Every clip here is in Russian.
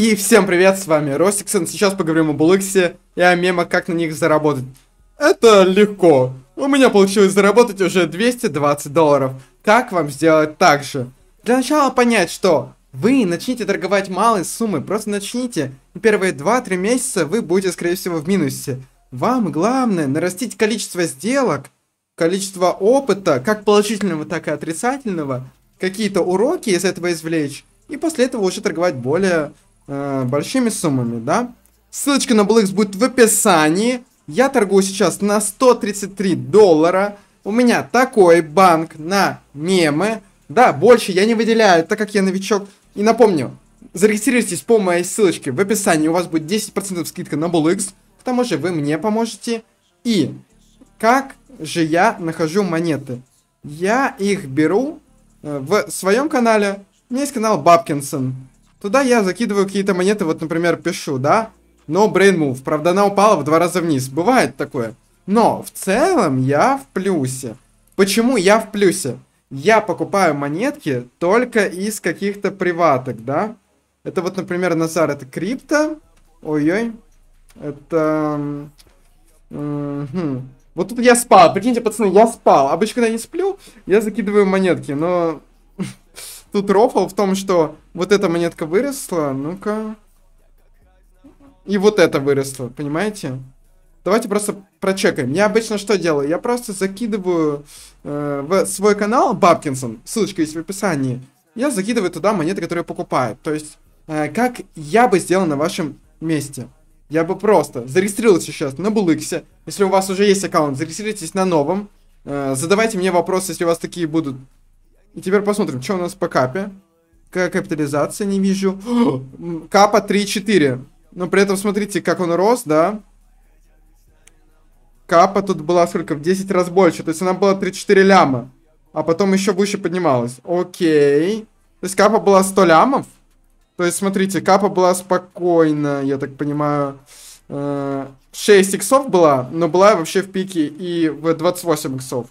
И всем привет, с вами Ростиксон. Сейчас поговорим об Улыксе и о мемах, как на них заработать. Это легко. У меня получилось заработать уже 220 долларов. Как вам сделать так же? Для начала понять, что вы начните торговать малой суммы. просто начните, и первые 2-3 месяца вы будете, скорее всего, в минусе. Вам главное нарастить количество сделок, количество опыта, как положительного, так и отрицательного, какие-то уроки из этого извлечь, и после этого уже торговать более э, большими суммами, да? Ссылочка на BLX будет в описании. Я торгую сейчас на 133 доллара. У меня такой банк на мемы. Да, больше я не выделяю, так как я новичок. И напомню, зарегистрируйтесь по моей ссылочке в описании. У вас будет 10% скидка на BLX. К тому же вы мне поможете. И как же я нахожу монеты? Я их беру э, в своем канале. У меня есть канал Бабкинсон. Туда я закидываю какие-то монеты, вот, например, пишу, да? No brain move. Правда, она упала в два раза вниз. Бывает такое. Но в целом я в плюсе. Почему я в плюсе? Я покупаю монетки только из каких-то приваток, да? Это вот, например, Назар, это крипто. Ой-ой. Это... Угу. Вот тут я спал, прикиньте, пацаны, я спал. Обычно, когда не сплю, я закидываю монетки, но Тут рофл в том, что вот эта монетка выросла, ну-ка. И вот это выросло, понимаете? Давайте просто прочекаем. Я обычно что делаю? Я просто закидываю э, в свой канал Бабкинсон, ссылочка есть в описании. Я закидываю туда монеты, которые покупаю. То есть, э, как я бы сделал на вашем месте. Я бы просто зарегистрировался сейчас на Булыксе. Если у вас уже есть аккаунт, зарегистрируйтесь на новом. Э, задавайте мне вопросы, если у вас такие будут. И теперь посмотрим, что у нас по капе. Какая капитализация, не вижу. Капа 3-4. Но при этом смотрите, как он рос, да? Капа тут была сколько? В 10 раз больше. То есть она была 3-4 ляма. А потом еще выше поднималась. Окей. То есть капа была 100 лямов? То есть, смотрите, капа была спокойно, я так понимаю. 6 э, иксов была, но была вообще в пике и в 28 иксов.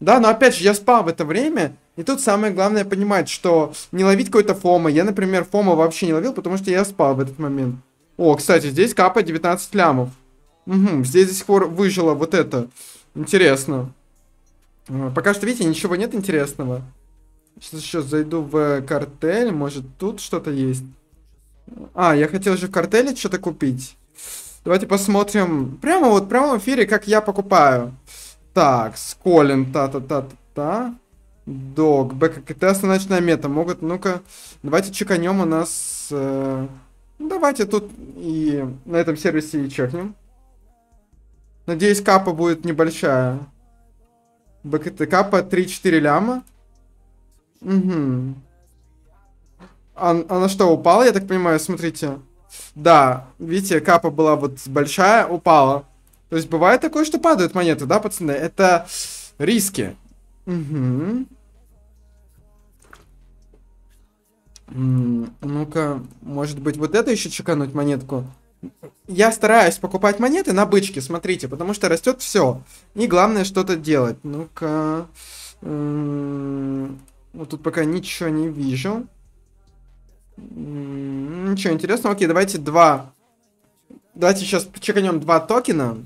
Да, но опять же, я спал в это время, и тут самое главное понимать, что не ловить какой-то фома. Я, например, фома вообще не ловил, потому что я спал в этот момент. О, кстати, здесь капает 19 лямов. Угу, здесь до сих пор выжило вот это. Интересно. А, пока что, видите, ничего нет интересного. Сейчас еще зайду в картель. Может, тут что-то есть? А, я хотел же в картеле что-то купить. Давайте посмотрим прямо вот в прямом эфире, как я покупаю. Так, Сколин, та-та-та-та-та. Дог, Бэка остановочная мета. Могут, ну-ка, давайте чеканем у нас... Э, ну, давайте тут и на этом сервисе и чекнем. Надеюсь, капа будет небольшая. БКТ капа 3-4 ляма. Угу. А, она а что, упала, я так понимаю? Смотрите. Да, видите, капа была вот большая, упала. То есть бывает такое, что падают монеты, да, пацаны? Это риски. Угу. Ну-ка, может быть, вот это еще чекануть монетку? Я стараюсь покупать монеты на бычке, смотрите, потому что растет все. И главное что-то делать. Ну-ка. Вот тут пока ничего не вижу. Ничего интересного. Окей, давайте два. Давайте сейчас чеканем два токена.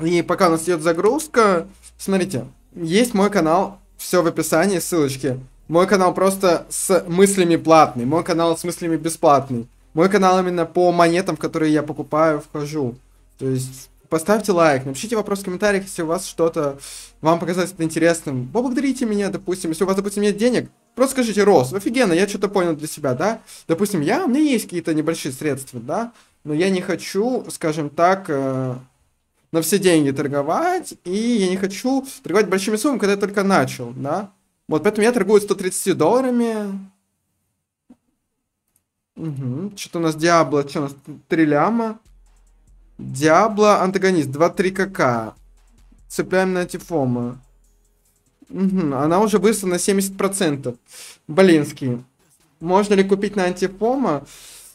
И пока у нас идет загрузка, смотрите, есть мой канал, все в описании, ссылочки. Мой канал просто с мыслями платный, мой канал с мыслями бесплатный. Мой канал именно по монетам, которые я покупаю, вхожу. То есть поставьте лайк, напишите вопрос в комментариях, если у вас что-то вам показалось это интересным. Поблагодарите меня, допустим, если у вас, допустим, нет денег, просто скажите, Рос, офигенно, я что-то понял для себя, да? Допустим, я, у меня есть какие-то небольшие средства, да? Но я не хочу, скажем так, э на все деньги торговать, и я не хочу торговать большими суммами, когда я только начал, да. Вот поэтому я торгую 130 долларами. Угу. Что-то у нас Диабло, что у нас 3 ляма. Диабло, антагонист, 2-3 кака. Цепляем на Тифома. Угу. Она уже вышла на 70%. Блинский. Можно ли купить на антифома?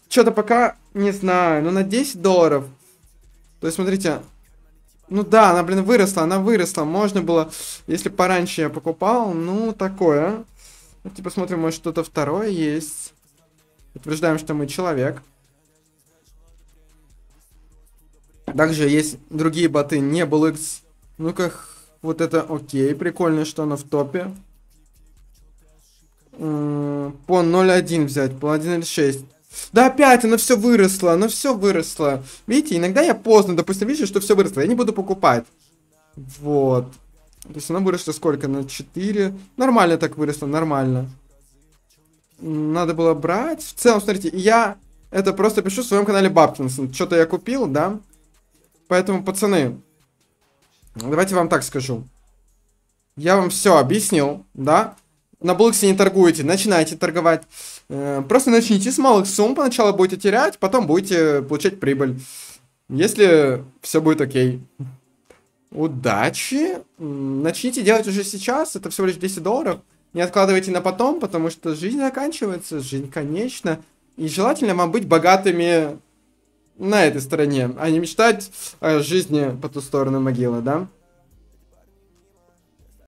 Что-то пока не знаю, но на 10 долларов. То есть, смотрите, ну да, она, блин, выросла, она выросла. Можно было, если пораньше я покупал, ну, такое. Давайте ну, типа, посмотрим, может, что-то второе есть. Утверждаем, что мы человек. Также есть другие боты, не был X. Ну как, вот это окей, прикольно, что она в топе. По 0.1 взять, по 1.6. Да опять оно все выросло, оно все выросло. Видите, иногда я поздно, допустим, вижу, что все выросло, я не буду покупать. Вот. То есть оно выросло сколько? На 4? Нормально так выросло, нормально. Надо было брать. В целом, смотрите, я это просто пишу в своем канале Бабкинсон. Что-то я купил, да? Поэтому, пацаны, давайте вам так скажу. Я вам все объяснил, да? на Блоксе не торгуете, начинайте торговать. Э, просто начните с малых сумм, поначалу будете терять, потом будете получать прибыль. Если все будет окей. Удачи. Начните делать уже сейчас, это всего лишь 10 долларов. Не откладывайте на потом, потому что жизнь заканчивается, жизнь конечна. И желательно вам быть богатыми на этой стороне, а не мечтать о жизни по ту сторону могилы, да?